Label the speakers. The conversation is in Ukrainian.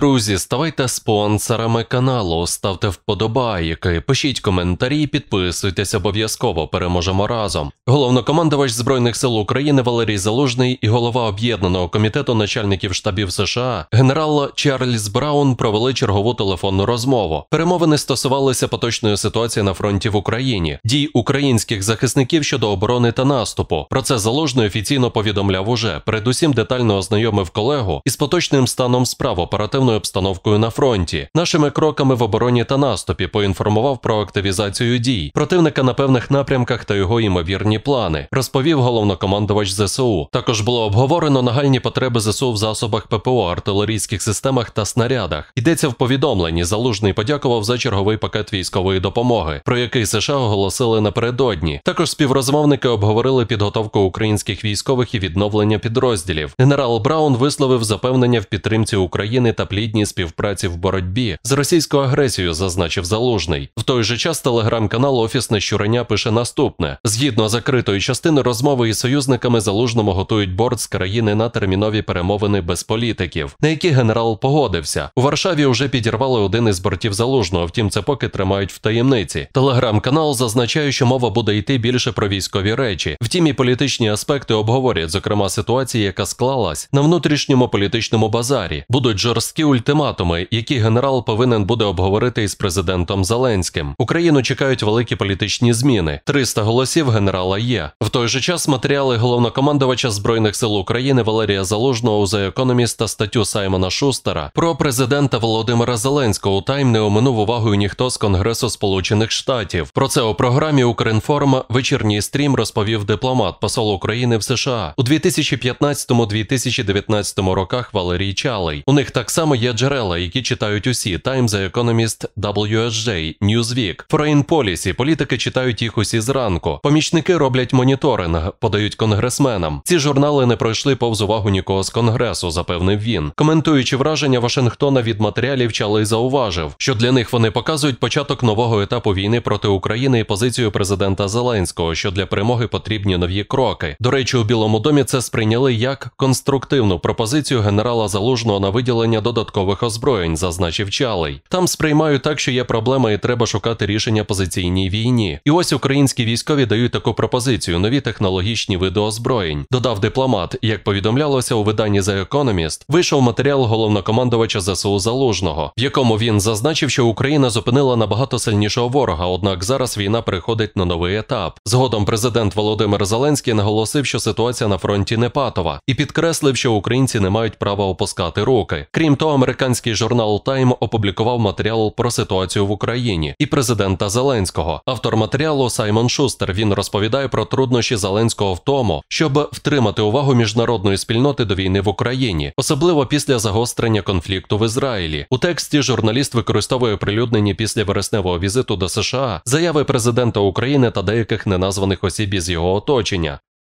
Speaker 1: Друзі, ставайте спонсорами каналу, ставте вподобайки, пишіть коментарі, підписуйтесь обов'язково. Переможемо разом. Головнокомандувач збройних сил України Валерій Залужний і голова об'єднаного комітету начальників штабів США генерал Чарльз Браун провели чергову телефонну розмову. Перемовини стосувалися поточної ситуації на фронті в Україні, дій українських захисників щодо оборони та наступу. Про це Залужний офіційно повідомляв уже передусім детально ознайомив колегу із поточним станом справ оперативно оперативною обстановкою на фронті, нашими кроками в обороні та наступі, поінформував про активізацію дій противника на певних напрямках та його ймовірні плани, розповів головнокомандувач ЗСУ. Також було обговорено нагальні потреби ЗСУ в засобах ППО, артилерійських системах та снарядах. Йдеться в повідомленні. Залужний подякував за черговий пакет військової допомоги, про який США оголосили напередодні. Також співрозмовники обговорили підготовку українських військових і відновлення підрозділів. Генерал Браун висловив запевнення в підтримці України та трьохлітній співпраці в боротьбі з російською агресією, зазначив залужний. В той же час телеграм-канал Офісне щурення пише наступне: згідно закритої частини розмови із союзниками залужному готують борт з країни на термінові перемовини без політиків, на які генерал погодився. У Варшаві вже підірвали один із бортів залужного, втім це поки тримають в таємниці. Телеграм-канал зазначає, що мова буде йти більше про військові речі. Втім, і політичні аспекти обговорять, зокрема ситуація, яка склалась на внутрішньому політичному базарі. Будуть жорсткі ультиматуми, які генерал повинен буде обговорити із президентом Зеленським. Україну чекають великі політичні зміни. 300 голосів генерала є. В той же час матеріали головнокомандувача збройних сил України Валерія Залужного за економіста статтю Саймона Шустера про президента Володимира Зеленського у Тайм не оминув увагою ніхто з Конгресу Сполучених Штатів. Про це у програмі «Укрінформ» вечірній стрім розповів дипломат посол України в США у 2015-2019 роках Валерій Чалий. У них так само само є джерела, які читають усі: Time, The Economist, WSJ, Newsweek, Foreign Policy. Політики читають їх усі зранку. Помічники роблять моніторинг, подають конгресменам. Ці журнали не пройшли повз увагу нікого з конгресу, запевнив він. Коментуючи враження Вашингтона від матеріалів, Чалий зауважив, що для них вони показують початок нового етапу війни проти України і позицію президента Зеленського, що для перемоги потрібні нові кроки. До речі, у Білому домі це сприйняли як конструктивну пропозицію генерала Залужного на виділення до додаткових озброєнь, зазначив Чалий. Там сприймають так, що є проблема, і треба шукати рішення позиційній війні. І ось українські військові дають таку пропозицію: нові технологічні види озброєнь. Додав дипломат, як повідомлялося у виданні The Economist, вийшов матеріал головнокомандувача ЗСУ Залужного, в якому він зазначив, що Україна зупинила набагато сильнішого ворога. Однак зараз війна переходить на новий етап. Згодом президент Володимир Зеленський наголосив, що ситуація на фронті не патова, і підкреслив, що українці не мають права опускати руки. Крім того, то тобто американський журнал Time опублікував матеріал про ситуацію в Україні і президента Зеленського. Автор матеріалу Саймон Шустер він розповідає про труднощі Зеленського в тому, щоб втримати увагу міжнародної спільноти до війни в Україні, особливо після загострення конфлікту в Ізраїлі. У тексті журналіст використовує прилюднені після вересневого візиту до США заяви президента України та деяких неназваних осіб із його оточення.